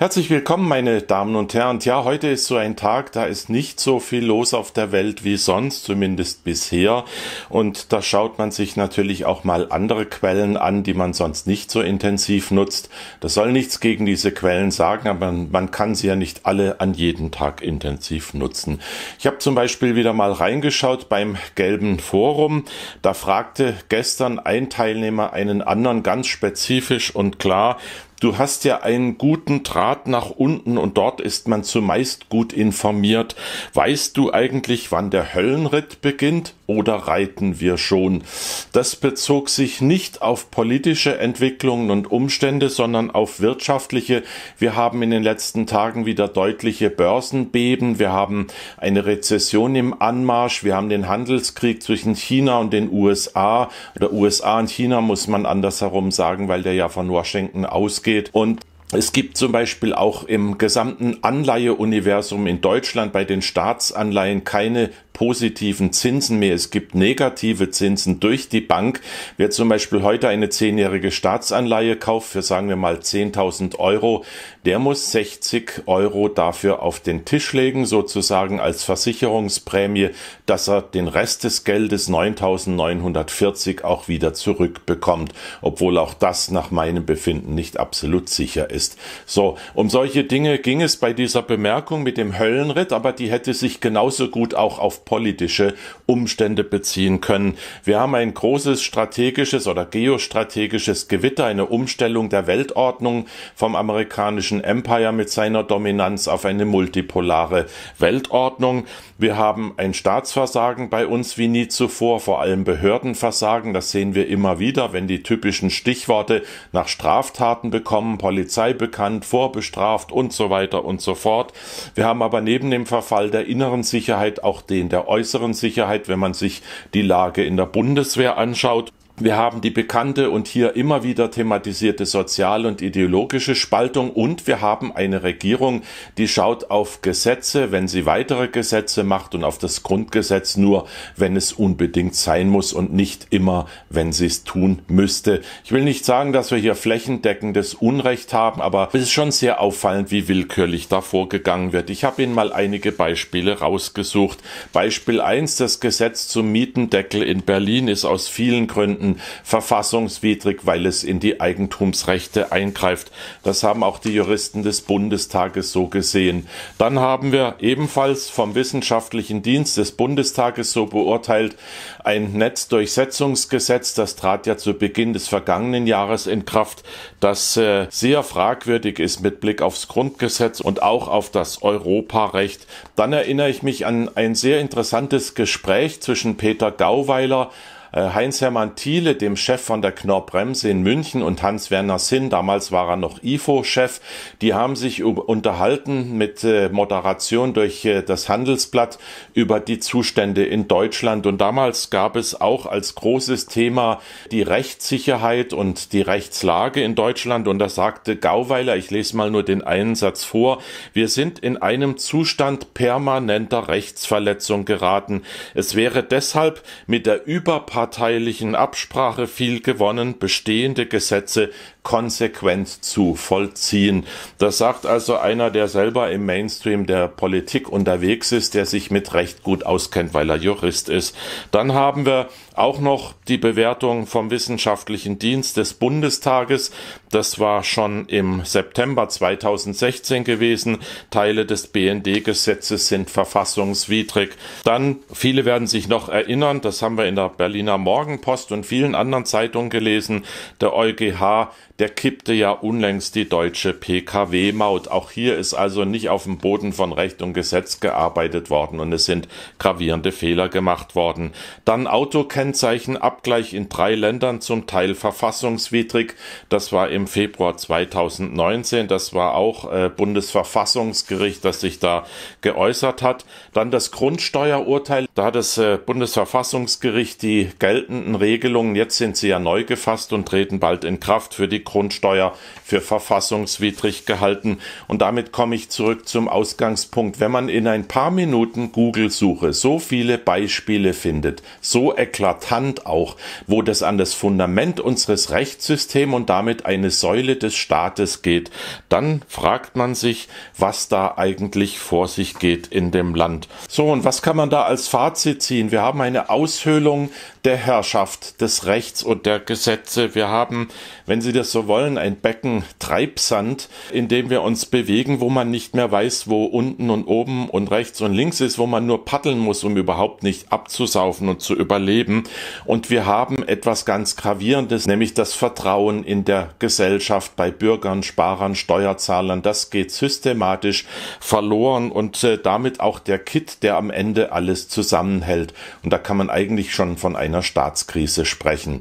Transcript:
Herzlich willkommen, meine Damen und Herren. Ja, heute ist so ein Tag, da ist nicht so viel los auf der Welt wie sonst, zumindest bisher. Und da schaut man sich natürlich auch mal andere Quellen an, die man sonst nicht so intensiv nutzt. Das soll nichts gegen diese Quellen sagen, aber man, kann sie ja nicht alle an jedem Tag intensiv nutzen. Ich habe zum Beispiel wieder mal reingeschaut beim gelben Forum. Da fragte gestern ein Teilnehmer einen anderen ganz spezifisch und klar, Du hast ja einen guten Draht nach unten und dort ist man zumeist gut informiert. Weißt du eigentlich, wann der Höllenritt beginnt oder reiten wir schon? Das bezog sich nicht auf politische Entwicklungen und Umstände, sondern auf wirtschaftliche. Wir haben in den letzten Tagen wieder deutliche Börsenbeben, wir haben eine Rezession im Anmarsch, wir haben den Handelskrieg zwischen China und den USA oder USA und China muss man andersherum sagen, weil der ja von Washington ausgeht geht. Und es gibt zum Beispiel auch im gesamten Anleiheuniversum in Deutschland bei den Staatsanleihen keine positiven Zinsen mehr. Es gibt negative Zinsen durch die Bank. Wer zum Beispiel heute eine zehnjährige Staatsanleihe kauft für sagen wir mal 10.000 Euro, der muss 60 Euro dafür auf den Tisch legen, sozusagen als Versicherungsprämie, dass er den Rest des Geldes 9.940 auch wieder zurückbekommt, obwohl auch das nach meinem Befinden nicht absolut sicher ist. So, um solche Dinge ging es bei dieser Bemerkung mit dem Höllenritt, aber die hätte sich genauso gut auch auf politische Umstände beziehen können. Wir haben ein großes strategisches oder geostrategisches Gewitter, eine Umstellung der Weltordnung vom amerikanischen Empire mit seiner Dominanz auf eine multipolare Weltordnung. Wir haben ein Staatsversagen bei uns wie nie zuvor, vor allem Behördenversagen. Das sehen wir immer wieder, wenn die typischen Stichworte nach Straftaten bekommen, Polizei bekannt, vorbestraft und so weiter und so fort. Wir haben aber neben dem Verfall der inneren Sicherheit auch den der der äußeren Sicherheit, wenn man sich die Lage in der Bundeswehr anschaut wir haben die bekannte und hier immer wieder thematisierte sozial- und ideologische Spaltung und wir haben eine Regierung, die schaut auf Gesetze, wenn sie weitere Gesetze macht und auf das Grundgesetz nur, wenn es unbedingt sein muss und nicht immer, wenn sie es tun müsste. Ich will nicht sagen, dass wir hier flächendeckendes Unrecht haben, aber es ist schon sehr auffallend, wie willkürlich da vorgegangen wird. Ich habe Ihnen mal einige Beispiele rausgesucht. Beispiel eins: das Gesetz zum Mietendeckel in Berlin ist aus vielen Gründen Gemeinden verfassungswidrig, weil es in die Eigentumsrechte eingreift. Das haben auch die Juristen des Bundestages so gesehen. Dann haben wir ebenfalls vom Wissenschaftlichen Dienst des Bundestages so beurteilt, ein Netzdurchsetzungsgesetz, das trat ja zu Beginn des vergangenen Jahres in Kraft, das äh, sehr fragwürdig ist mit Blick aufs Grundgesetz und auch auf das Europarecht. Dann erinnere ich mich an ein sehr interessantes Gespräch zwischen Peter Gauweiler äh, Heinz-Hermann Thiele, dem Chef von der Knorr-Bremse in München und Hans-Werner Sinn, damals war er noch IFO-Chef, die haben sich unterhalten mit äh, Moderation durch äh, das Handelsblatt über die Zustände in Deutschland. Und damals gab es auch als großes Thema die Rechtssicherheit und die Rechtslage in Deutschland. Und da sagte Gauweiler, ich lese mal nur den einen Satz vor, wir sind in einem Zustand permanenter Rechtsverletzung geraten. Es wäre deshalb mit der Überpassung innerparteilichen Absprache viel gewonnen, bestehende Gesetze konsequent zu vollziehen. Das sagt also einer, der selber im Mainstream der Politik unterwegs ist, der sich mit Recht gut auskennt, weil er Jurist ist. Dann haben wir auch noch die Bewertung vom Wissenschaftlichen Dienst des Bundestages. Das war schon im September 2016 gewesen. Teile des BND-Gesetzes sind verfassungswidrig. Dann, viele werden sich noch erinnern, das haben wir in der Berliner Berliner Morgenpost und vielen anderen Zeitungen gelesen, der EuGH der kippte ja unlängst die deutsche Pkw-Maut. Auch hier ist also nicht auf dem Boden von Recht und Gesetz gearbeitet worden und es sind gravierende Fehler gemacht worden. Dann Autokennzeichenabgleich in drei Ländern, zum Teil verfassungswidrig. Das war im Februar 2019. Das war auch äh, Bundesverfassungsgericht, das sich da geäußert hat. Dann das Grundsteuerurteil. Da hat das äh, Bundesverfassungsgericht die geltenden Regelungen, jetzt sind sie ja neu gefasst und treten bald in Kraft für die Grundsteuer für verfassungswidrig gehalten. Und damit komme ich zurück zum Ausgangspunkt. Wenn man in ein paar Minuten Google-Suche so viele Beispiele findet, so eklatant auch, wo das an das Fundament unseres Rechtssystems und damit eine Säule des Staates geht, dann fragt man sich, was da eigentlich vor sich geht in dem Land. So, und was kann man da als Fazit ziehen? Wir haben eine Aushöhlung der Herrschaft, des Rechts und der Gesetze. Wir haben, wenn Sie das so so wollen, ein Becken Treibsand, in dem wir uns bewegen, wo man nicht mehr weiß, wo unten und oben und rechts und links ist, wo man nur paddeln muss, um überhaupt nicht abzusaufen und zu überleben. Und wir haben etwas ganz Gravierendes, nämlich das Vertrauen in der Gesellschaft bei Bürgern, Sparern, Steuerzahlern. Das geht systematisch verloren und äh, damit auch der Kitt, der am Ende alles zusammenhält. Und da kann man eigentlich schon von einer Staatskrise sprechen.